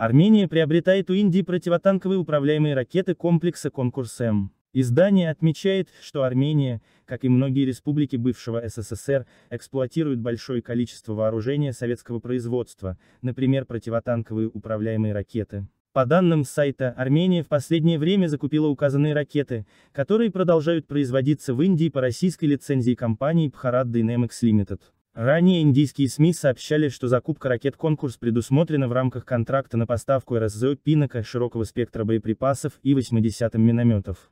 Армения приобретает у Индии противотанковые управляемые ракеты комплекса «Конкурс М». Издание отмечает, что Армения, как и многие республики бывшего СССР, эксплуатирует большое количество вооружения советского производства, например противотанковые управляемые ракеты. По данным сайта, Армения в последнее время закупила указанные ракеты, которые продолжают производиться в Индии по российской лицензии компании Bharat Dynamics Limited. Ранее индийские СМИ сообщали, что закупка ракет-конкурс предусмотрена в рамках контракта на поставку РСЗО «Пинока» широкого спектра боеприпасов и 80 минометов.